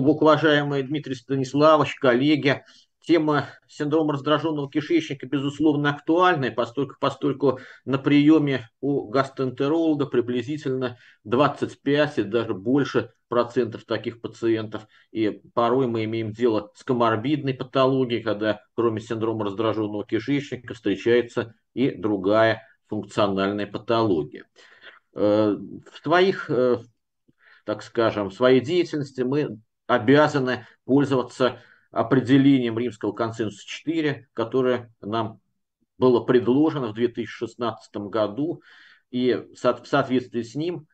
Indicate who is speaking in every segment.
Speaker 1: глубоко уважаемый Дмитрий Станиславович, коллеги, тема синдрома раздраженного кишечника, безусловно, актуальна, поскольку, поскольку на приеме у гастроэнтеролога приблизительно 25 и даже больше процентов таких пациентов. И порой мы имеем дело с коморбидной патологией, когда кроме синдрома раздраженного кишечника встречается и другая функциональная патология. Э, в твоих э, так скажем, в своей деятельности мы обязаны пользоваться определением римского консенсуса 4, которое нам было предложено в 2016 году, и в соответствии с ним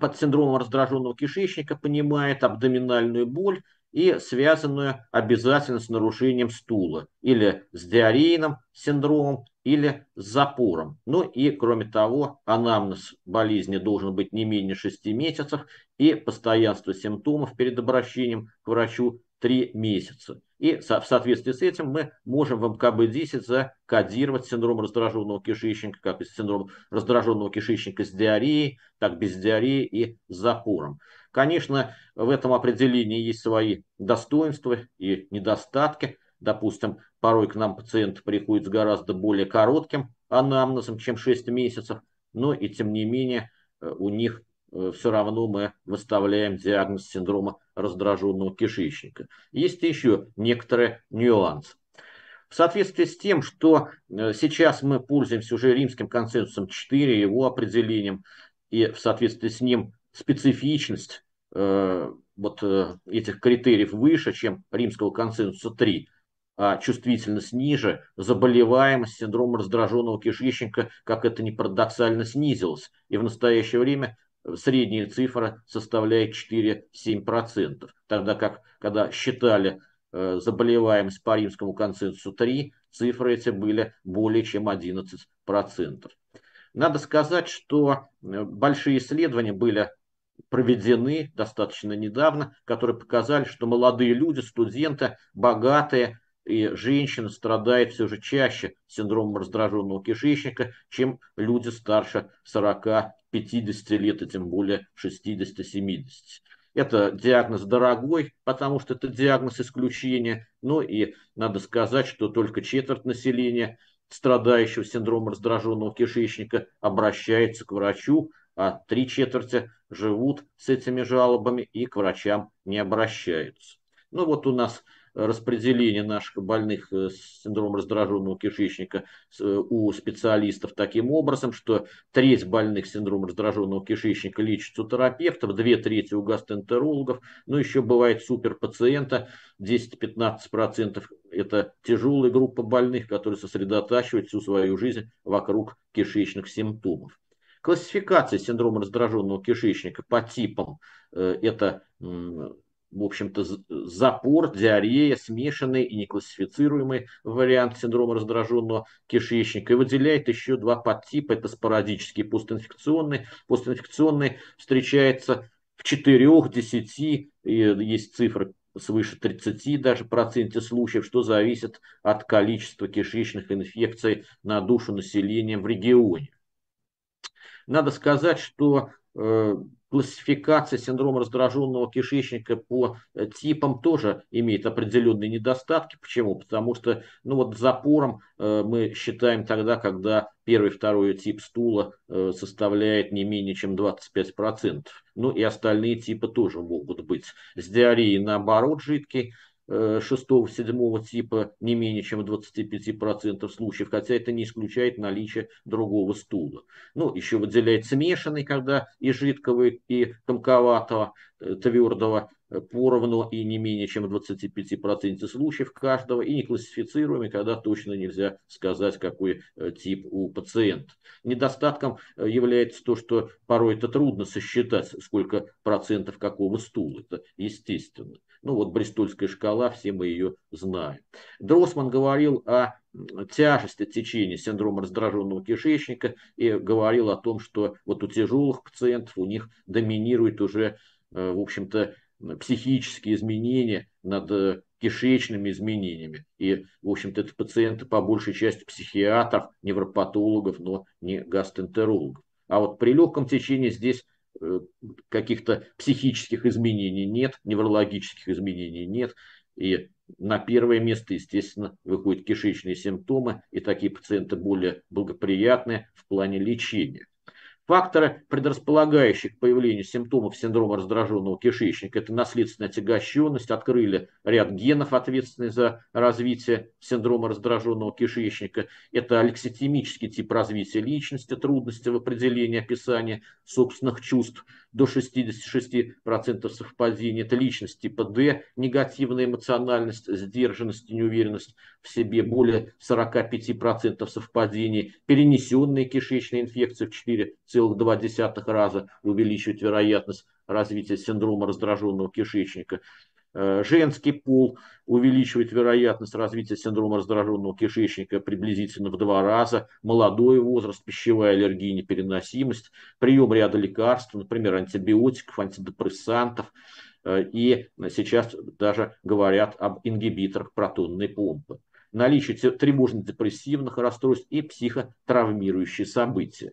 Speaker 1: под синдромом раздраженного кишечника понимает абдоминальную боль и связанную обязательно с нарушением стула или с диарейным синдромом, или запором. Ну и, кроме того, анамнез болезни должен быть не менее 6 месяцев и постоянство симптомов перед обращением к врачу 3 месяца. И в соответствии с этим мы можем в МКБ-10 закодировать синдром раздраженного кишечника, как и синдром раздраженного кишечника с диареей, так без диареи и с запором. Конечно, в этом определении есть свои достоинства и недостатки. Допустим, Порой к нам пациенты приходят с гораздо более коротким анамнезом, чем 6 месяцев, но и тем не менее э, у них э, все равно мы выставляем диагноз синдрома раздраженного кишечника. Есть еще некоторые нюансы. В соответствии с тем, что э, сейчас мы пользуемся уже римским консенсусом 4, его определением, и в соответствии с ним специфичность э, вот э, этих критериев выше, чем римского консенсуса 3, а, чувствительность ниже, заболеваемость синдрома раздраженного кишечника, как это ни парадоксально, снизилась. И в настоящее время средняя цифра составляет 4-7%. Тогда как, когда считали э, заболеваемость по римскому консенсусу 3, цифры эти были более чем 11%. Надо сказать, что э, большие исследования были проведены достаточно недавно, которые показали, что молодые люди, студенты, богатые, и женщины страдают все же чаще синдромом раздраженного кишечника, чем люди старше 40-50 лет, и тем более 60-70. Это диагноз дорогой, потому что это диагноз исключения. Ну и надо сказать, что только четверть населения, страдающего синдромом раздраженного кишечника, обращается к врачу, а три четверти живут с этими жалобами и к врачам не обращаются. Ну вот у нас распределение наших больных э, с синдромом раздраженного кишечника э, у специалистов таким образом, что треть больных с синдромом раздраженного кишечника лечится у терапевтов, две трети у гастроэнтерологов, но еще бывает суперпациента, 10-15% это тяжелая группа больных, которые сосредотачивают всю свою жизнь вокруг кишечных симптомов. Классификация синдрома раздраженного кишечника по типам э, – это в общем-то, запор, диарея, смешанный и неклассифицируемый вариант синдрома раздраженного кишечника. И выделяет еще два подтипа. Это спорадический и постинфекционный. Постинфекционный встречается в 4-10, есть цифры свыше 30 даже проценте случаев, что зависит от количества кишечных инфекций на душу населения в регионе. Надо сказать, что э, классификация синдрома раздраженного кишечника по э, типам тоже имеет определенные недостатки. Почему? Потому что ну вот запором э, мы считаем тогда, когда первый, второй тип стула э, составляет не менее чем 25%. Ну и остальные типы тоже могут быть. С диареей наоборот жидкий Э, шестого-седьмого типа не менее чем 25% случаев, хотя это не исключает наличие другого стула. Ну, еще выделяется смешанный, когда и жидкого, и комковатого, твердого э, поровну и не менее чем в 25% случаев каждого, и не классифицируемый, когда точно нельзя сказать, какой э, тип у пациента. Недостатком э, является то, что порой это трудно сосчитать, сколько процентов какого стула, это естественно. Ну вот Бристольская шкала, все мы ее знаем. Дросман говорил о тяжести течения синдрома раздраженного кишечника и говорил о том, что вот у тяжелых пациентов у них доминирует уже Э, в общем-то, психические изменения над э, кишечными изменениями. И, в общем-то, это пациенты по большей части психиатров, невропатологов, но не гастентерологов. А вот при легком течении здесь э, каких-то психических изменений нет, неврологических изменений нет. И на первое место, естественно, выходят кишечные симптомы, и такие пациенты более благоприятны в плане лечения. Факторы, предрасполагающие к появлению симптомов синдрома раздраженного кишечника, это наследственная отягощенность, открыли ряд генов, ответственных за развитие синдрома раздраженного кишечника, это алекситимический тип развития личности, трудности в определении описания собственных чувств – до 66% совпадений. Это личность типа D, негативная эмоциональность, сдержанность и неуверенность в себе, более 45% совпадений. Перенесенные кишечные инфекции в 4,2 раза увеличивают вероятность развития синдрома раздраженного кишечника. Э, женский пол увеличивает вероятность развития синдрома раздраженного кишечника приблизительно в два раза, молодой возраст, пищевая аллергия, непереносимость, прием ряда лекарств, например, антибиотиков, антидепрессантов, э, и сейчас даже говорят об ингибиторах протонной помпы. Наличие тревожно-депрессивных расстройств и психотравмирующие события.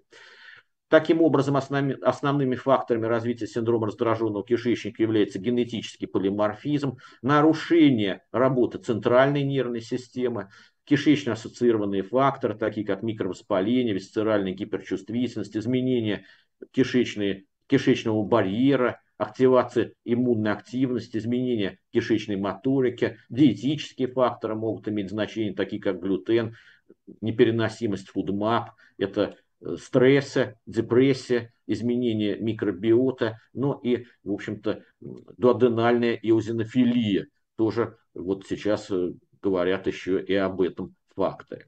Speaker 1: Таким образом, основными факторами развития синдрома раздраженного кишечника является генетический полиморфизм, нарушение работы центральной нервной системы, кишечно-ассоциированные факторы, такие как микровоспаление, висцеральная гиперчувствительность, изменение кишечной, кишечного барьера, активация иммунной активности, изменение кишечной моторики, диетические факторы могут иметь значение, такие как глютен, непереносимость фудмап, это Э, стресса, депрессия, изменение микробиота, но ну и, в общем-то, дуоденальная эозинофилия. Тоже вот сейчас э, говорят еще и об этом факторе.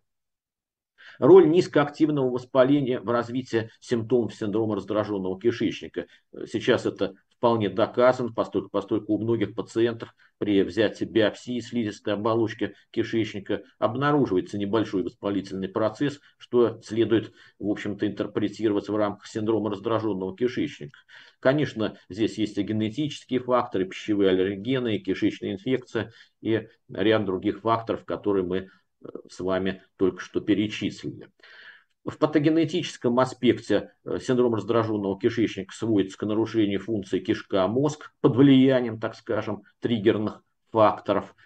Speaker 1: Роль низкоактивного воспаления в развитии симптомов синдрома раздраженного кишечника. Э, сейчас это вполне доказан, поскольку, поскольку у многих пациентов при взятии биопсии слизистой оболочки кишечника обнаруживается небольшой воспалительный процесс, что следует, в общем-то, интерпретировать в рамках синдрома раздраженного кишечника. Конечно, здесь есть и генетические факторы, пищевые аллергены, и кишечная инфекция и ряд других факторов, которые мы э, с вами только что перечислили в патогенетическом аспекте э, синдром раздраженного кишечника сводится к нарушению функции кишка-мозг под влиянием, так скажем, триггерных факторов –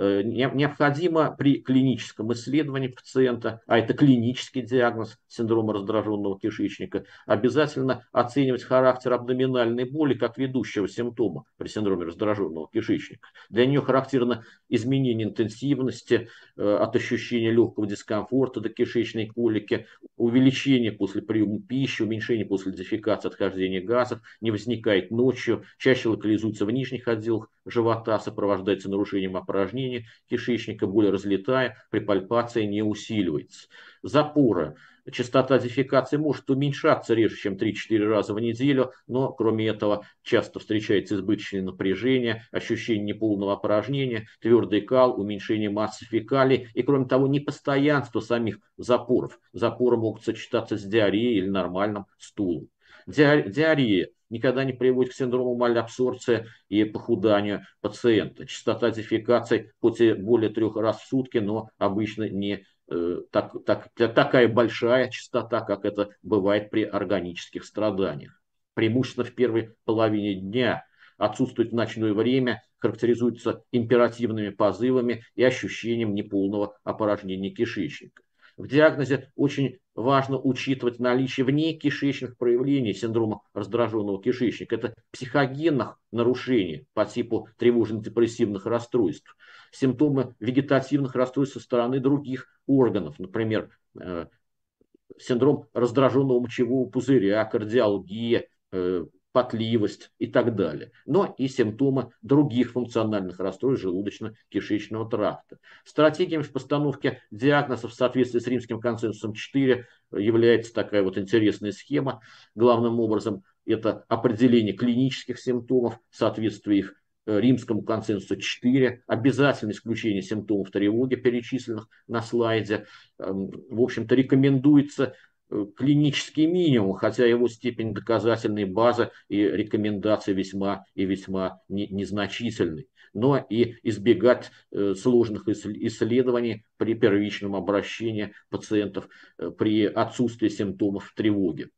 Speaker 1: Э, необходимо при клиническом исследовании пациента, а это клинический диагноз синдрома раздраженного кишечника, обязательно оценивать характер абдоминальной боли как ведущего симптома при синдроме раздраженного кишечника. Для нее характерно изменение интенсивности э, от ощущения легкого дискомфорта до кишечной колики, увеличение после приема пищи, уменьшение после дефекации, отхождения газов, не возникает ночью, чаще локализуется в нижних отделах живота, сопровождается нарушением опорожнения середине кишечника, боль разлетая, при пальпации не усиливается. Запора. Частота дефекации может уменьшаться реже, чем 3-4 раза в неделю, но кроме этого часто встречается избыточное напряжение, ощущение неполного опорожнения, твердый кал, уменьшение массы фекалий и, кроме того, непостоянство самих запоров. Запоры могут сочетаться с диареей или нормальным стулом. Диарея никогда не приводит к синдрому малябсорбции и похуданию пациента. Частота дефекаций хоть и более трех раз в сутки, но обычно не э, так, так, такая большая частота, как это бывает при органических страданиях. Преимущественно в первой половине дня отсутствует в ночное время, характеризуется императивными позывами и ощущением неполного опорожнения кишечника. В диагнозе очень важно учитывать наличие вне кишечных проявлений синдрома раздраженного кишечника. Это психогенных нарушений по типу тревожно-депрессивных расстройств, симптомы вегетативных расстройств со стороны других органов, например, э, синдром раздраженного мочевого пузыря, кардиология э, потливость и так далее. Но и симптомы других функциональных расстройств желудочно-кишечного тракта. Стратегиями в постановке диагнозов в соответствии с римским консенсусом 4 является такая вот интересная схема. Главным образом это определение клинических симптомов, соответствие их э, римскому консенсусу 4, обязательное исключение симптомов тревоги, перечисленных на слайде. Эм, в общем-то, рекомендуется Э, клинический минимум, хотя его степень доказательной базы и рекомендации весьма и весьма не, незначительны. Но и избегать э, сложных исследований при первичном обращении пациентов э, при отсутствии симптомов тревоги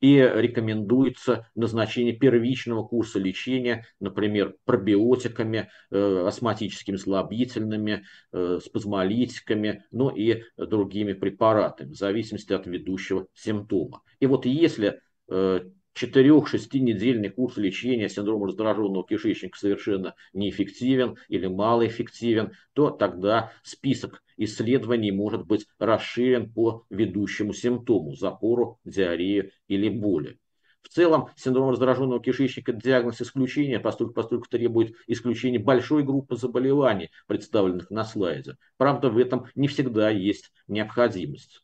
Speaker 1: и рекомендуется назначение первичного курса лечения, например, пробиотиками, э, астматическими слабительными, э, спазмолитиками, ну и другими препаратами, в зависимости от ведущего симптома. И вот если э, 4-6 недельный курс лечения синдрома раздраженного кишечника совершенно неэффективен или малоэффективен, то тогда список исследований может быть расширен по ведущему симптому – запору, диарею или боли. В целом, синдром раздраженного кишечника – диагноз исключения, поскольку, поскольку требует исключения большой группы заболеваний, представленных на слайде. Правда, в этом не всегда есть необходимость.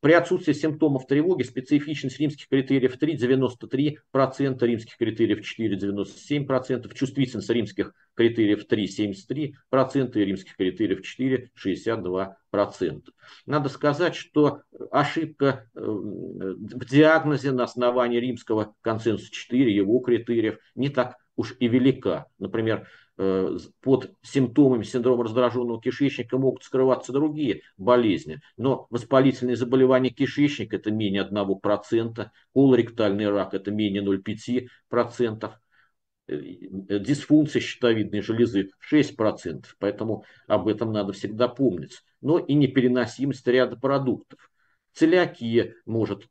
Speaker 1: При отсутствии симптомов тревоги специфичность римских критериев 3 – 93%, римских критериев 4 – 97%, чувствительность римских критериев 3 – 73% и римских критериев 4 – 62%. Надо сказать, что ошибка э, в диагнозе на основании римского консенсуса 4, его критериев, не так уж и велика. Например, Э, под симптомами синдрома раздраженного кишечника могут скрываться другие болезни, но воспалительные заболевания кишечника – это менее 1%, колоректальный рак – это менее 0,5%, э, э, дисфункция щитовидной железы 6%, поэтому об этом надо всегда помнить. Но и непереносимость ряда продуктов. Целиакия может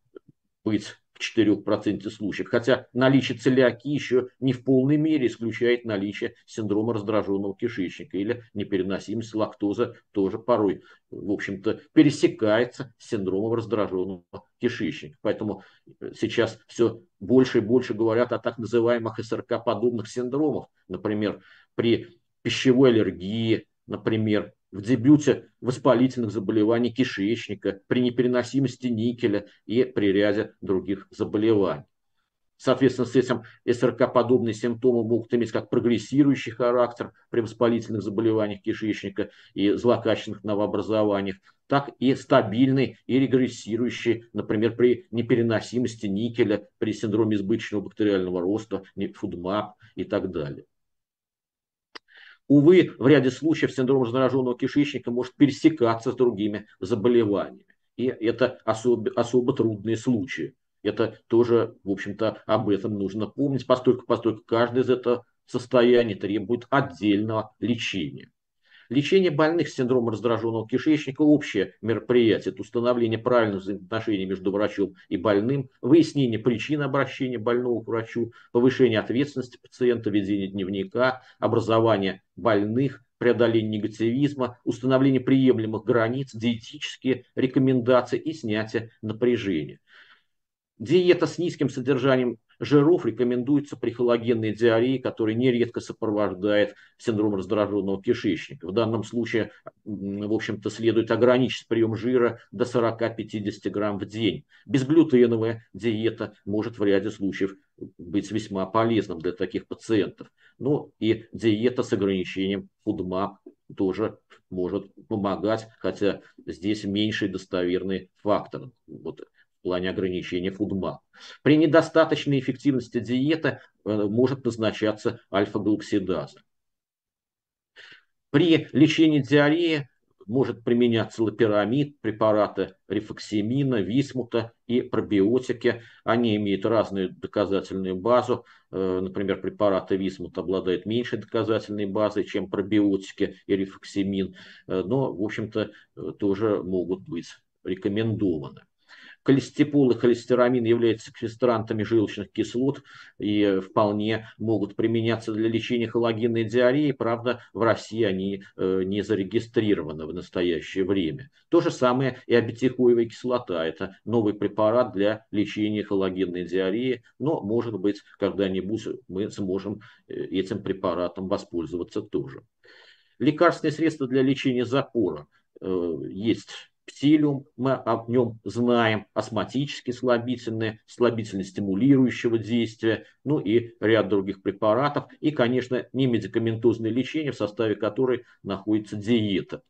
Speaker 1: быть 4% случаев, хотя наличие целиакии еще не в полной мере исключает наличие синдрома раздраженного кишечника или непереносимость лактоза тоже порой, в общем-то, пересекается с синдромом раздраженного кишечника. Поэтому э, сейчас все больше и больше говорят о так называемых СРК-подобных синдромах, например, при пищевой аллергии, например, в дебюте воспалительных заболеваний кишечника, при непереносимости никеля и при ряде других заболеваний. Соответственно, с этим СРК-подобные симптомы могут иметь как прогрессирующий характер при воспалительных заболеваниях кишечника и злокачественных новообразованиях, так и стабильный и регрессирующий, например, при непереносимости никеля, при синдроме избыточного бактериального роста, фудмап и так далее увы, в ряде случаев синдром зараженного кишечника может пересекаться с другими заболеваниями. И это особо, особо трудные случаи. Это тоже, в общем-то, об этом нужно помнить, поскольку, поскольку каждое из этого состояний требует отдельного лечения. Лечение больных с синдромом раздраженного кишечника – общее мероприятие. Это установление правильных взаимоотношений между врачом и больным, выяснение причин обращения больного к врачу, повышение ответственности пациента, ведение дневника, образование больных, преодоление негативизма, установление приемлемых границ, диетические рекомендации и снятие напряжения. Диета с низким содержанием жиров рекомендуется при халогенной диарее, которая нередко сопровождает синдром раздраженного кишечника. В данном случае, в общем-то, следует ограничить прием жира до 40-50 грамм в день. Безглютеновая диета может в ряде случаев быть весьма полезным для таких пациентов. Ну и диета с ограничением худма тоже может помогать, хотя здесь меньший достоверный фактор. Вот в плане ограничения фудмап. При недостаточной эффективности диеты э, может назначаться альфа-галоксидаза. При лечении диареи может применяться лапирамид, препараты рефоксимина, висмута и пробиотики. Они имеют разную доказательную базу. Э, например, препараты висмут обладают меньшей доказательной базой, чем пробиотики и рефоксимин. Э, но, в общем-то, тоже могут быть рекомендованы. Холестипол и холестерамин являются квестрантами желчных кислот и э, вполне могут применяться для лечения коллагенной диареи. Правда, в России они э, не зарегистрированы в настоящее время. То же самое и абетихоевая кислота. Это новый препарат для лечения коллагенной диареи, но, может быть, когда-нибудь мы сможем э, этим препаратом воспользоваться тоже. Лекарственные средства для лечения запора есть птилиум, мы о нем знаем, астматические слабительные, слабительные стимулирующего действия, ну и ряд других препаратов, и, конечно, немедикаментозное лечение, в составе которой находится диета,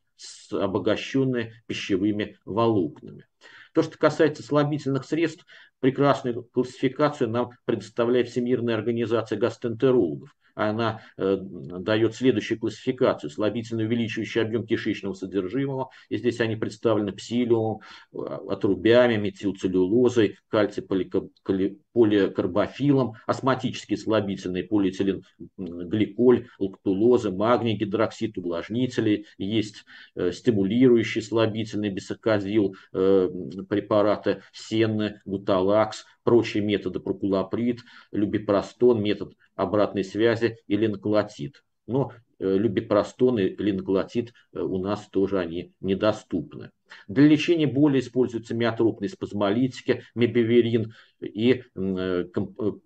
Speaker 1: обогащенная пищевыми волокнами. То, что касается слабительных средств, прекрасную классификацию нам предоставляет Всемирная организация гастентерологов – она э, дает следующую классификацию. Слабительно увеличивающий объем кишечного содержимого. И здесь они представлены псилиумом, э, отрубями, метилцеллюлозой, кальций-поликарбофилом, астматические слабительные полиэтилен гликоль, лактулоза, магний, гидроксид увлажнители. Есть э, стимулирующие слабительные бисокозил, препараты сенны, гуталакс, прочие методы прокулаприт, любипростон, метод обратной связи или наклотит. Но Э, любепростон и линглотит э, у нас тоже они недоступны. Для лечения боли используются миотропные спазмолитики, мебиверин и э,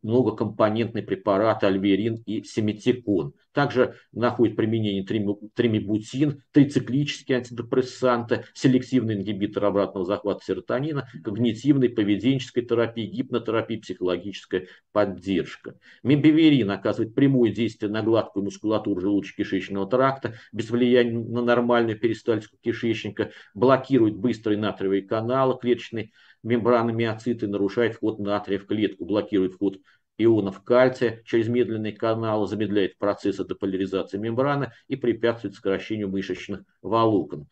Speaker 1: многокомпонентный препарат альверин и семитикон. Также находит применение тримибутин, трициклические антидепрессанты, селективный ингибитор обратного захвата серотонина, когнитивной, поведенческой терапии, гипнотерапии, психологическая поддержка. Мебиверин оказывает прямое действие на гладкую мускулатуру желудочки кишечного тракта без влияния на нормальную перистальтику кишечника, блокирует быстрые натриевые каналы клеточной мембраны миоциты, нарушает вход натрия в клетку, блокирует вход ионов кальция через медленный канал замедляет процесс деполяризации мембраны и препятствует сокращению мышечных волокон.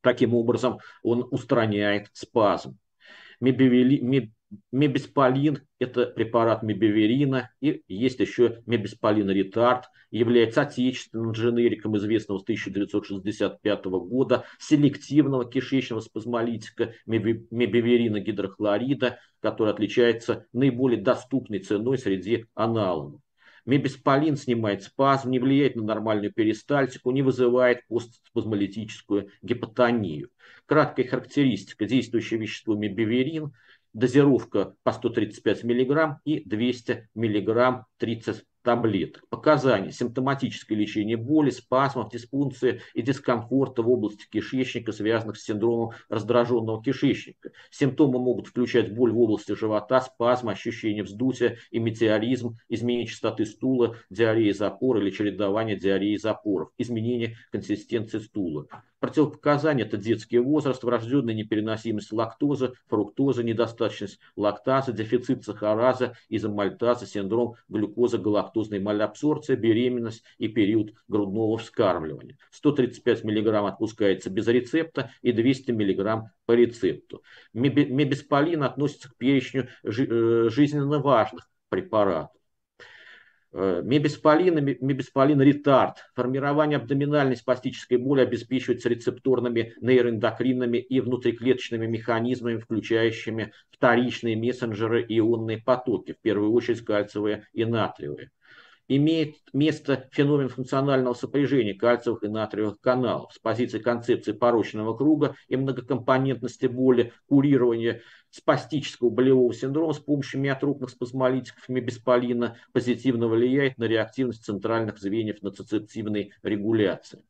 Speaker 1: Таким образом, он устраняет спазм. Мебивили, мебиспалин – это препарат мебеверина. и есть еще мебиспалин ретард, является отечественным дженериком, известного с 1965 года, селективного кишечного спазмолитика мебеверина гидрохлорида, который отличается наиболее доступной ценой среди аналогов. Мебиспалин снимает спазм, не влияет на нормальную перистальтику, не вызывает постспазмолитическую гипотонию. Краткая характеристика. Действующее вещество мебеверин дозировка по 135 мг и 200 мг 30 таблеток. Показания. Симптоматическое лечение боли, спазмов, диспункции и дискомфорта в области кишечника, связанных с синдромом раздраженного кишечника. Симптомы могут включать боль в области живота, спазм, ощущение вздутия, метеоризм, изменение частоты стула, диарея запора или чередование диареи запоров, изменение консистенции стула. Противопоказания – это детский возраст, врожденная непереносимость лактозы, фруктозы, недостаточность лактазы, дефицит сахараза, изомальтаза, синдром глюкозы-галактозной малябсорбции, беременность и период грудного вскармливания. 135 мг отпускается без рецепта и 200 мг по рецепту. Мебесполин относится к перечню э, жизненно важных препаратов. Э, мебесполин и мебесполин ретард. Формирование абдоминальной спастической боли обеспечивается рецепторными нейроэндокринными и внутриклеточными механизмами, включающими вторичные мессенджеры ионные потоки, в первую очередь кальциевые и натриевые. Имеет место феномен функционального сопряжения кальциевых и натриевых каналов с позиции концепции порочного круга и многокомпонентности боли, курирования спастического болевого синдрома с помощью миотропных спазмолитиков мебесполина позитивно влияет на реактивность центральных звеньев на нацицептивной регуляции.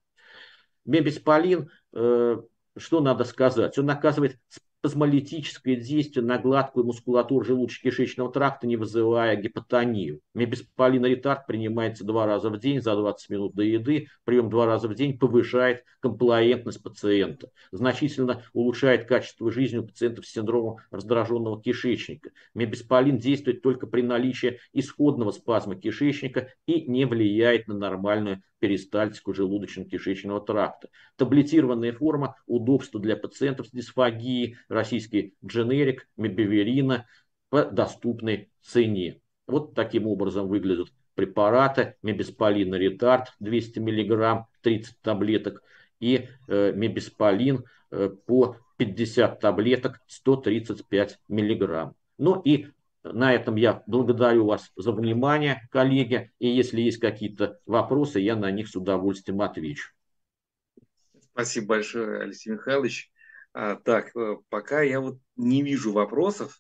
Speaker 1: Мебесполин, э, что надо сказать, он оказывает спазмолитическое действие на гладкую мускулатуру желудочно-кишечного тракта, не вызывая гипотонию. Мебисполин ретард принимается два раза в день за 20 минут до еды. Прием два раза в день повышает комплаентность пациента, значительно улучшает качество жизни у пациентов с синдромом раздраженного кишечника. Мебисполин действует только при наличии исходного спазма кишечника и не влияет на нормальную перистальтику желудочно-кишечного тракта. Таблетированная форма, удобство для пациентов с дисфагией, российский дженерик, мебиверина по доступной цене. Вот таким образом выглядят препараты мебиспалин ретард 200 мг, 30 таблеток и э, мебиспалин э, по 50 таблеток 135 мг. Ну и на этом я благодарю вас за внимание, коллеги. И если есть какие-то вопросы, я на них с удовольствием отвечу. Спасибо большое, Алексей Михайлович. А, так, э, пока я вот не вижу вопросов.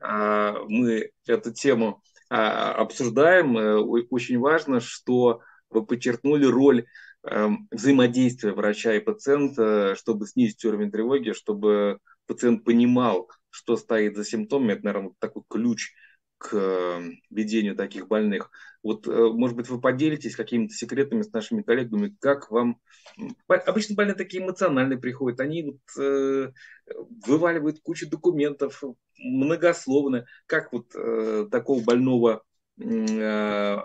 Speaker 1: А, мы эту тему а, обсуждаем. Э, очень важно, что вы подчеркнули роль эм, взаимодействия врача и пациента, э, чтобы снизить уровень тревоги, чтобы пациент понимал, что стоит за симптомами, это, наверное, вот такой ключ к э, ведению таких больных. Вот, э, может быть, вы поделитесь какими-то секретами с нашими коллегами, как вам... Обычно больные такие эмоциональные приходят, они вот, э, вываливают кучу документов, многословно. Как вот э, такого больного э,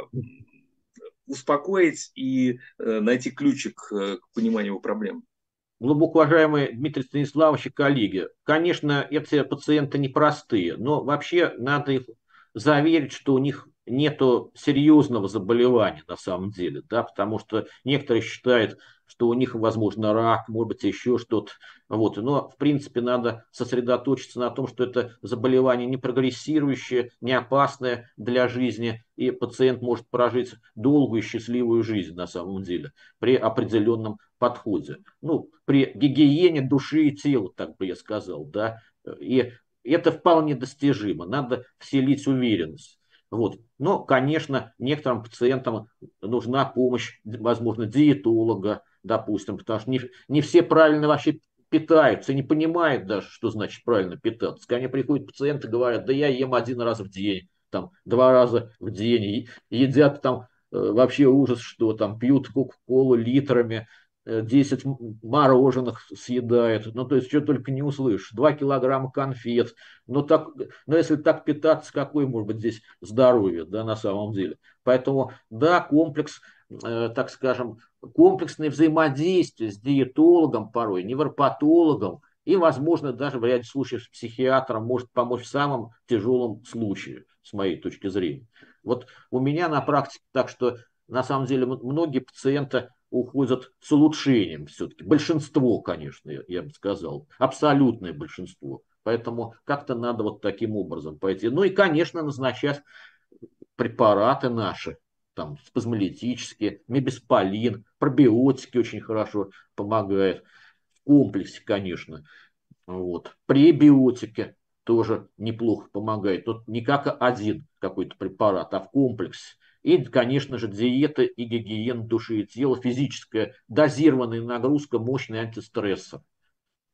Speaker 1: успокоить и э, найти ключик к пониманию его проблем? глубоко уважаемый Дмитрий Станиславович и коллеги, конечно, эти пациенты непростые, но вообще надо их заверить, что у них нет серьезного заболевания на самом деле, да, потому что некоторые считают, что у них, возможно, рак, может быть, еще что-то. Вот. Но, в принципе, надо сосредоточиться на том, что это заболевание не прогрессирующее, не опасное для жизни, и пациент может прожить долгую и счастливую жизнь на самом деле при определенном подходе. Ну, при гигиене души и тела, так бы я сказал, да, и это вполне достижимо, надо вселить уверенность. Вот. Но, конечно, некоторым пациентам нужна помощь, возможно, диетолога, допустим, потому что не, не все правильно вообще питаются, не понимают даже, что значит правильно питаться. Ко мне приходят пациенты, говорят, да я ем один раз в день, там, два раза в день, едят там э, вообще ужас, что там пьют кока-колу литрами, 10 э, мороженых съедает, ну, то есть, что только не услышишь, 2 килограмма конфет, Но ну, так, но ну, если так питаться, какое может быть здесь здоровье, да, на самом деле. Поэтому, да, комплекс, э, так скажем, комплексное взаимодействие с диетологом порой, невропатологом и, возможно, даже в ряде случаев с психиатром может помочь в самом тяжелом случае, с моей точки зрения. Вот у меня на практике так, что на самом деле многие пациенты уходят с улучшением все-таки. Большинство, конечно, я бы сказал, абсолютное большинство. Поэтому как-то надо вот таким образом пойти. Ну и, конечно, назначать препараты наши, там спазмолитические, мебиспалин, пробиотики очень хорошо помогают. В комплексе, конечно. Вот. Пребиотики тоже неплохо помогает. Тут не как один какой-то препарат, а в комплексе. И, конечно же, диета и гигиена души и тела, физическая, дозированная нагрузка, мощный антистрессор.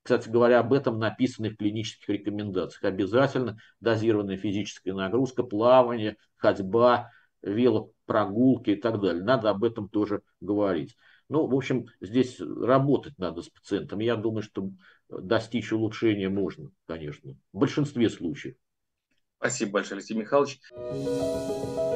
Speaker 1: Кстати говоря, об этом написано в клинических рекомендациях. Обязательно дозированная физическая нагрузка, плавание, ходьба, вело, прогулки и так далее. Надо об этом тоже говорить. Ну, в общем, здесь работать надо с пациентом. Я думаю, что достичь улучшения можно, конечно, в большинстве случаев. Спасибо большое, Алексей Михайлович.